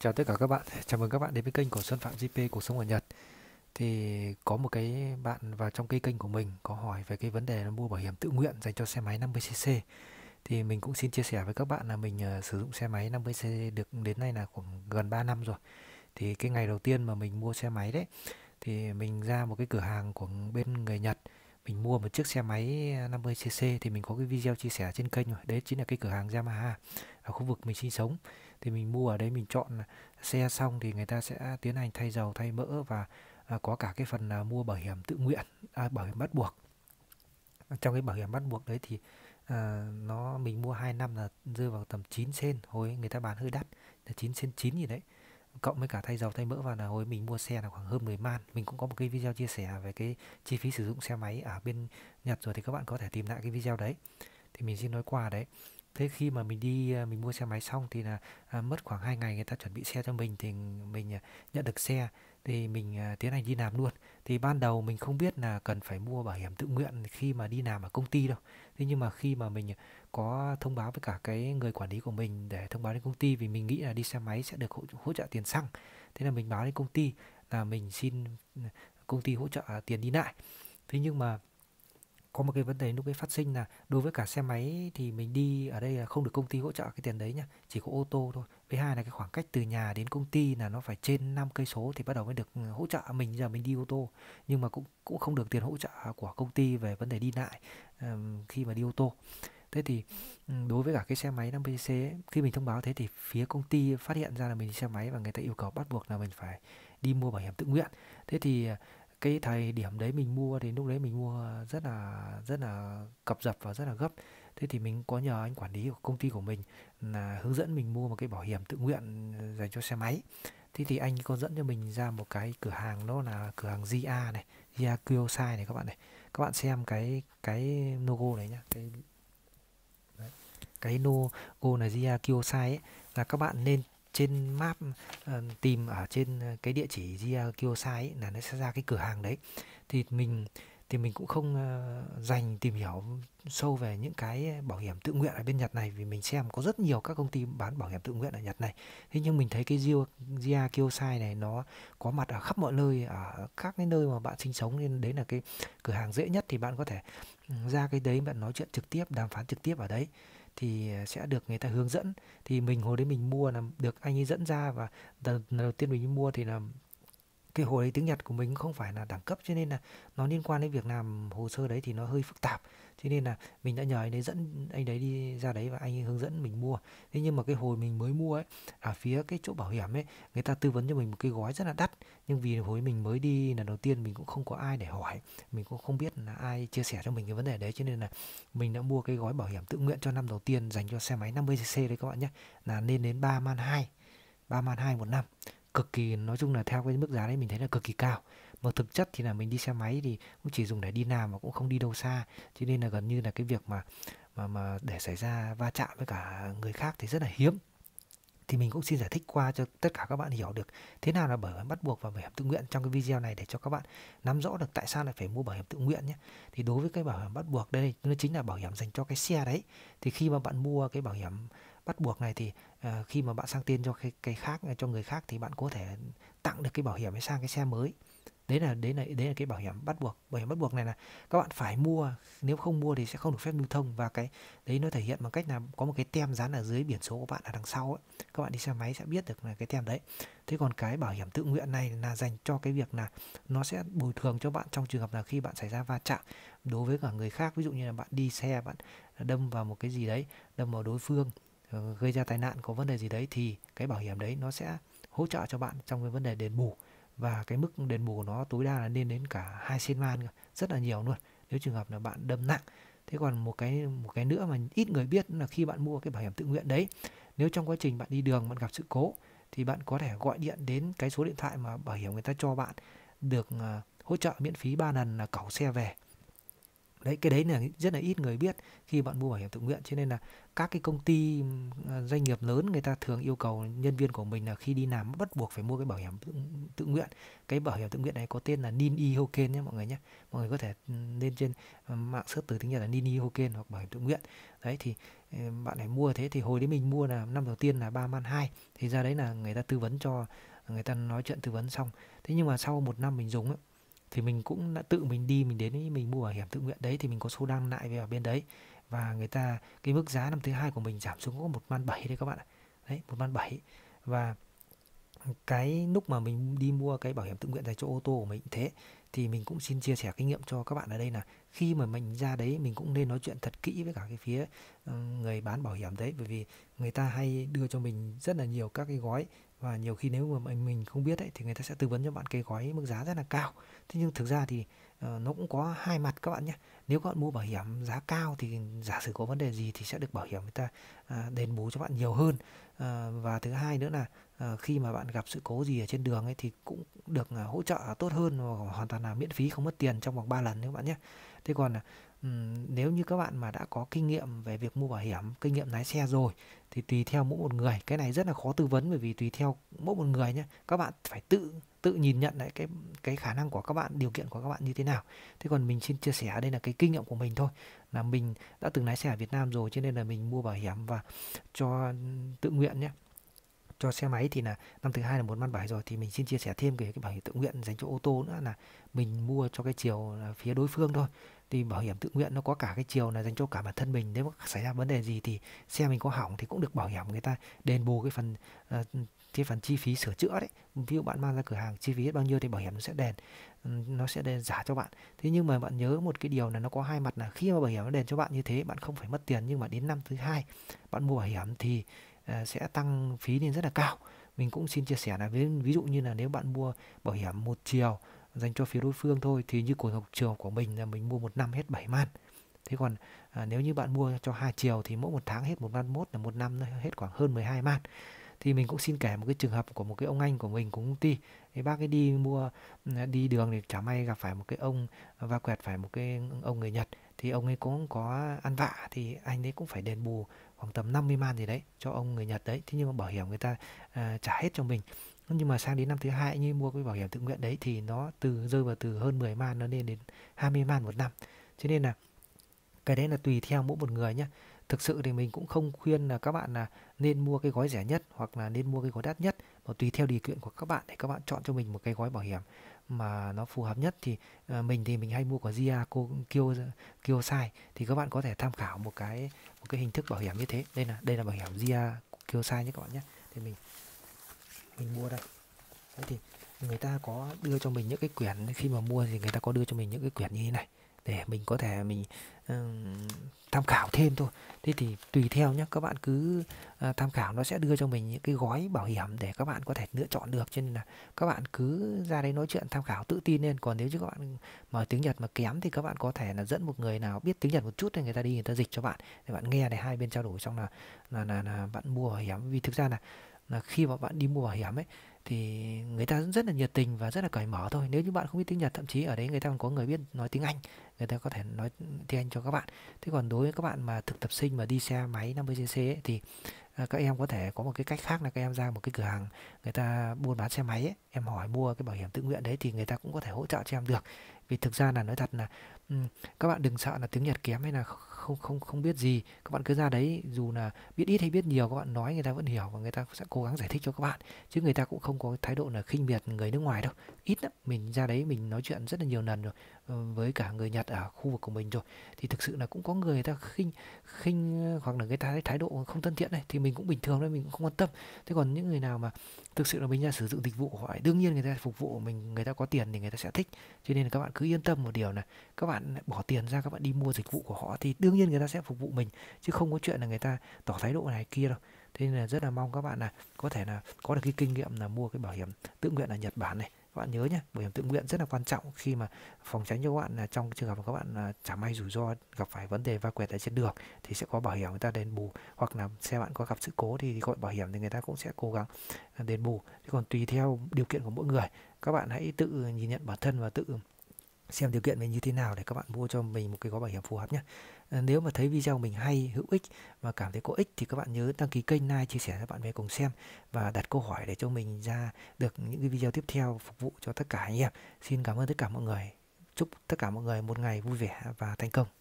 Chào tất cả các bạn, chào mừng các bạn đến với kênh của Xuân Phạm GP Cuộc Sống ở Nhật Thì có một cái bạn vào trong cái kênh của mình có hỏi về cái vấn đề là mua bảo hiểm tự nguyện dành cho xe máy 50cc Thì mình cũng xin chia sẻ với các bạn là mình ờ, sử dụng xe máy 50cc được đến nay là khoảng gần 3 năm rồi Thì cái ngày đầu tiên mà mình mua xe máy đấy Thì mình ra một cái cửa hàng của bên người Nhật mình mua một chiếc xe máy 50cc ờ, thì mình có cái video chia sẻ trên kênh rồi Đấy chính là cái cửa hàng Yamaha ở khu vực mình sinh sống thì mình mua ở đây mình chọn xe xong thì người ta sẽ tiến hành thay dầu thay mỡ và à, có cả cái phần à, mua bảo hiểm tự nguyện à, bảo hiểm bắt buộc trong cái bảo hiểm bắt buộc đấy thì à, nó mình mua 2 năm là rơi vào tầm 9 sen hồi người ta bán hơi đắt là 9 sen 9 gì đấy cộng với cả thay dầu thay mỡ và là hồi mình mua xe là khoảng hơn 10 man mình cũng có một cái video chia sẻ về cái chi phí sử dụng xe máy ở bên Nhật rồi thì các bạn có thể tìm lại cái video đấy thì mình xin nói qua đấy thế khi mà mình đi à, mình mua xe máy xong thì là à, mất khoảng 2 ngày người ta chuẩn bị xe cho mình thì mình à, nhận được xe thì mình à, tiến hành đi làm luôn thì ban đầu mình không biết là cần phải mua bảo hiểm tự nguyện khi mà đi làm ở công ty đâu thế nhưng mà khi mà mình có thông báo với cả cái người quản lý của mình để thông báo đến công ty vì mình nghĩ là đi xe máy sẽ được hỗ, hỗ trợ tiền xăng thế là mình báo đến công ty là mình xin ừ, công ty hỗ trợ tiền đi lại thế nhưng mà có một cái vấn đề lúc ấy phát sinh là đối với cả xe máy thì mình đi ở đây là không được công ty hỗ trợ cái tiền đấy nhá chỉ có ô tô thôi với hai là cái khoảng cách từ nhà đến công ty là nó phải trên 5 cây số thì bắt đầu mới được ừ, hỗ trợ mình giờ mình đi ô tô nhưng mà cũng cũng không được tiền hỗ trợ của công ty về vấn đề đi lại um, khi mà đi ô tô thế thì ừ, đối với cả cái xe máy 50 cc khi mình thông báo thế thì phía công ty phát hiện ra là mình đi xe máy và người ta yêu cầu bắt buộc là mình phải đi mua bảo hiểm tự nguyện thế thì cái thời điểm đấy mình mua thì lúc đấy mình mua rất là rất là cập dập và rất là gấp thế thì mình có nhờ anh quản lý của công ty của mình là hướng dẫn mình mua một cái bảo hiểm tự nguyện dành cho xe máy thế thì anh có dẫn cho mình ra một cái cửa hàng đó là cửa hàng GA này GA Kyosai này các bạn này các bạn xem cái cái logo này nhá cái đấy. cái logo là GA Kyosai ấy, là các bạn nên trên map uh, tìm ở trên ờ, cái địa chỉ Gia Kiyosai là nó sẽ ra cái cửa hàng đấy thì mình thì mình cũng không uh, dành tìm hiểu sâu về những cái bảo hiểm tự nguyện ở bên Nhật này vì mình xem có rất nhiều các công ty bán bảo hiểm tự nguyện ở Nhật này. Thế nhưng mình thấy cái Gia Kiyosai này nó có mặt ở khắp mọi nơi ở các cái nơi mà bạn sinh sống nên đấy là cái cửa hàng dễ nhất thì bạn có thể ừ, ra cái đấy bạn nói chuyện trực tiếp, đàm phán trực tiếp ở đấy thì à, sẽ được người ta hướng dẫn thì mình hồi đấy mình mua là được anh ấy dẫn ra và lần đầu tiên mình mua thì là cái hồi đấy tiếng Nhật của mình không phải là đẳng cấp cho nên là nó liên quan đến việc làm hồ sơ đấy thì nó hơi phức tạp cho nên là mình đã nhờ anh đấy dẫn anh đấy đi ra đấy và anh hướng dẫn mình mua thế nhưng mà cái hồi mình mới mua ấy ở phía cái chỗ bảo hiểm ấy người ta tư vấn cho mình một cái gói rất là đắt nhưng vì hồi mình mới đi lần đầu tiên mình cũng không có ai để hỏi mình cũng không biết là ai chia sẻ cho mình cái vấn đề đấy cho nên là mình đã mua cái gói bảo hiểm tự nguyện cho năm đầu tiên dành cho xe máy 50cc đấy các bạn nhé là lên đến 3 man 2 3 man 2 một năm cực kỳ nói chung là theo cái mức giá đấy mình thấy là cực kỳ cao mà thực chất thì là mình đi xe máy thì cũng chỉ dùng để đi làm mà cũng không đi đâu xa cho nên là gần như là cái việc mà mà mà để xảy ra va chạm với cả người khác thì rất là hiếm thì mình cũng xin giải thích qua cho tất cả các bạn hiểu được thế nào là bảo hiểm bắt buộc và bảo hiểm tự nguyện trong cái video này để cho các bạn nắm rõ được tại sao lại phải mua bảo hiểm tự nguyện nhé thì đối với cái bảo hiểm bắt buộc đây nó chính là bảo hiểm dành cho cái xe đấy thì khi mà bạn mua cái bảo hiểm bắt buộc này thì uh, khi mà bạn sang tên cho cái, cái khác cho người khác thì bạn có thể tặng được cái bảo hiểm ấy sang cái xe mới đấy là đấy là đấy là cái bảo hiểm bắt buộc bảo hiểm bắt buộc này là các bạn phải mua nếu không mua thì sẽ không được phép lưu thông và cái đấy nó thể hiện bằng cách là có một cái tem dán ở dưới biển số của bạn ở đằng sau ấy. các bạn đi xe máy sẽ biết được là cái tem đấy thế còn cái bảo hiểm tự nguyện này là dành cho cái việc là nó sẽ bồi thường cho bạn trong trường hợp là khi bạn xảy ra va chạm đối với cả người khác ví dụ như là bạn đi xe bạn đâm vào một cái gì đấy đâm vào đối phương Ờ, gây ra tai nạn có vấn đề gì đấy thì cái bảo hiểm đấy nó sẽ hỗ trợ cho bạn trong cái vấn đề đền bù và cái mức đền bù của nó tối đa là lên đến cả hai sen man rất là nhiều luôn nếu trường hợp là bạn đâm nặng thế còn một cái một cái nữa mà ít người biết là khi bạn mua cái bảo hiểm tự nguyện đấy nếu trong quá trình bạn đi đường bạn gặp sự cố thì bạn có thể gọi điện đến cái số điện thoại mà bảo hiểm người ta cho bạn được ờ, hỗ trợ miễn phí 3 lần là cẩu xe về đấy cái đấy là rất là ít người biết khi bạn mua bảo hiểm tự nguyện cho nên là các cái công ty ờ, doanh nghiệp lớn người ta thường yêu cầu nhân viên của mình là khi đi làm bắt buộc phải mua cái bảo hiểm tự, tự nguyện cái bảo hiểm tự nguyện này có tên là nin e nhé mọi người nhé mọi người có thể ừ, lên trên ờ, mạng search từ tiếng nhật là nin e hoặc bảo hiểm tự nguyện đấy thì ờ, bạn này mua thế thì hồi đấy mình mua là năm đầu tiên là ba man hai thì ra đấy là người ta tư vấn cho người ta nói chuyện tư vấn xong thế nhưng mà sau một năm mình dùng ấy, thì mình cũng đã tự mình đi mình đến mình mua bảo hiểm tự nguyện đấy thì mình có số đăng lại về ở bên đấy và người ta cái mức giá năm thứ hai của mình giảm xuống có một man bảy đấy các bạn ạ đấy một man bảy và cái lúc mà mình đi mua cái bảo hiểm tự nguyện dành cho ô tô của mình thế thì mình cũng xin chia sẻ kinh nghiệm cho các bạn ở đây là khi mà mình ra đấy mình cũng nên nói chuyện thật kỹ với cả cái phía ờ, người bán bảo hiểm đấy bởi vì người ta hay đưa cho mình rất là nhiều các cái gói và nhiều khi nếu mà mình không biết ấy, thì người ta sẽ tư vấn cho bạn cái gói mức giá rất là cao thế nhưng thực ra thì uh, nó cũng có hai mặt các bạn nhé nếu các bạn mua bảo hiểm giá cao thì giả sử có vấn đề gì thì sẽ được bảo hiểm người ta uh, đền bù cho bạn nhiều hơn uh, và thứ hai nữa là uh, khi mà bạn gặp sự cố gì ở trên đường ấy thì cũng được uh, hỗ trợ tốt hơn và hoàn toàn là miễn phí không mất tiền trong vòng 3 lần các bạn nhé thế còn à, nếu như các bạn mà đã có kinh nghiệm về việc mua bảo hiểm kinh nghiệm lái xe rồi thì tùy theo mỗi một người cái này rất là khó tư vấn bởi vì tùy theo mỗi một người nhé các bạn phải tự tự nhìn nhận lại cái cái khả năng của các bạn điều kiện của các bạn như thế nào thế còn mình xin chia sẻ đây là cái kinh nghiệm của mình thôi là mình đã từng lái xe ở Việt Nam rồi cho nên là mình mua bảo hiểm và cho tự nguyện nhé cho xe máy thì là năm thứ hai là một văn bài rồi thì mình xin chia sẻ thêm về cái bảo hiểm tự nguyện dành cho ô tô nữa là mình mua cho cái chiều phía đối phương thôi thì bảo hiểm tự nguyện nó có cả cái chiều là dành cho cả bản thân mình nếu mà xảy ra vấn đề gì thì xe mình có hỏng thì cũng được bảo hiểm người ta đền bù cái phần ờ, cái phần chi phí sửa chữa đấy ví dụ bạn mang ra cửa hàng chi phí hết bao nhiêu thì bảo hiểm nó sẽ đền ừ, nó sẽ đền giả cho bạn thế nhưng mà bạn nhớ một cái điều là nó có hai mặt là khi mà bảo hiểm nó đền cho bạn như thế bạn không phải mất tiền nhưng mà đến năm thứ hai bạn mua bảo hiểm thì ờ, sẽ tăng phí lên rất là cao mình cũng xin chia sẻ là ví dụ như là nếu bạn mua bảo hiểm một chiều dành cho phía đối phương thôi thì như của học trường của mình là mình mua một năm hết 7 man thế còn à, nếu như bạn mua cho hai chiều thì mỗi một tháng hết một man mốt là một năm hết khoảng hơn 12 man thì mình cũng xin kể một cái trường hợp của một cái ông anh của mình của công ty cái bác ấy đi mua ừ, đi đường thì chả may gặp phải một cái ông va quẹt phải một cái ông người Nhật thì ông ấy cũng có ăn vạ thì anh ấy cũng phải đền bù khoảng tầm 50 man gì đấy cho ông người Nhật đấy thế nhưng mà bảo hiểm người ta à, trả hết cho mình nhưng mà sang đến năm thứ hai anh mua cái bảo hiểm tự nguyện đấy thì nó từ rơi vào từ hơn 10 man nó lên đến 20 man một năm cho nên là cái đấy là tùy theo mỗi một người nhé thực sự thì mình cũng không khuyên là các bạn là nên mua cái gói rẻ nhất hoặc là nên mua cái gói đắt nhất mà tùy theo điều kiện của các bạn để các bạn chọn cho mình một cái gói bảo hiểm mà nó phù hợp nhất thì ờ, mình thì mình hay mua của gia cô kêu kêu sai thì các bạn có thể tham khảo một cái một cái hình thức bảo hiểm như thế đây là đây là bảo hiểm gia kêu sai nhé các bạn nhé thì mình mình mua đây Đấy thì người ta có đưa cho mình những cái quyển khi mà mua thì người ta có đưa cho mình những cái quyển như thế này để mình có thể mình uh, tham khảo thêm thôi thế thì tùy theo nhé các bạn cứ uh, tham khảo nó sẽ đưa cho mình những cái gói bảo hiểm để các bạn có thể lựa chọn được cho nên là các bạn cứ ra đây nói chuyện tham khảo tự tin lên còn nếu như các bạn mà tiếng nhật mà kém thì các bạn có thể là dẫn một người nào biết tiếng nhật một chút thì người ta đi người ta dịch cho bạn để bạn nghe này hai bên trao đổi xong là là là, là bạn mua bảo hiểm vì thực ra là là khi mà bạn đi mua bảo hiểm ấy thì người ta rất là nhiệt tình và rất là cởi mở thôi nếu như bạn không biết tiếng Nhật thậm chí ở đấy người ta còn có người biết nói tiếng Anh người ta có thể nói tiếng Anh cho các bạn thế còn đối với các bạn mà thực tập sinh mà đi xe máy 50cc ấy, thì Ờ, các em có thể có một cái cách khác là các em ra một cái cửa hàng người ta buôn bán xe máy ấy, em hỏi mua cái bảo hiểm tự nguyện đấy thì người ta cũng có thể hỗ trợ cho em được vì thực ra là nói thật là các bạn đừng sợ là tiếng nhật kém hay là không không không biết gì các bạn cứ ra đấy dù là biết ít hay biết nhiều các bạn nói người ta vẫn hiểu và người ta sẽ cố gắng giải thích cho các bạn chứ người ta cũng không có thái độ là khinh miệt người nước ngoài đâu ít lắm mình ra đấy mình nói chuyện rất là nhiều lần rồi Ờ, với cả người Nhật ở khu vực của mình rồi thì thực sự là cũng có người ta khinh khinh ờ, hoặc là người ta thái độ không thân thiện này thì mình cũng bình thường đấy mình cũng không quan tâm thế còn những người nào mà thực sự là mình ra sử dụng dịch vụ của họ đương nhiên người ta phục vụ mình người ta có tiền thì người ta sẽ thích cho nên là các bạn cứ yên tâm một điều là các bạn bỏ tiền ra các bạn đi mua dịch vụ của họ thì đương nhiên người ta sẽ phục vụ mình chứ không có chuyện là người ta tỏ thái độ này kia đâu thế nên là rất là mong các bạn là có thể là có được cái kinh nghiệm là mua cái bảo hiểm tự nguyện ở Nhật Bản này bạn nhớ nhé bảo hiểm tự nguyện rất là quan trọng khi mà phòng tránh cho các bạn là trong trường hợp các bạn là chả may rủi ro gặp phải vấn đề va quẹt ở trên đường thì sẽ có bảo hiểm người ta đền bù hoặc là xe bạn có gặp sự cố thì gọi bảo hiểm thì người ta cũng sẽ cố gắng à, đền bù còn tùy theo điều kiện của mỗi người các bạn hãy tự nhìn nhận bản thân và tự xem điều kiện mình như thế nào để các bạn mua cho mình một cái gói bảo hiểm phù hợp nhé. Ờ, nếu mà thấy video mình hay, hữu ích và cảm thấy có ích thì các bạn nhớ đăng ký kênh, like, chia sẻ cho bạn bè cùng xem và đặt câu hỏi để cho mình ra được những cái video tiếp theo phục vụ cho tất cả anh em. Xin cảm ơn tất cả mọi người. Chúc tất cả mọi người một ngày vui vẻ và thành công.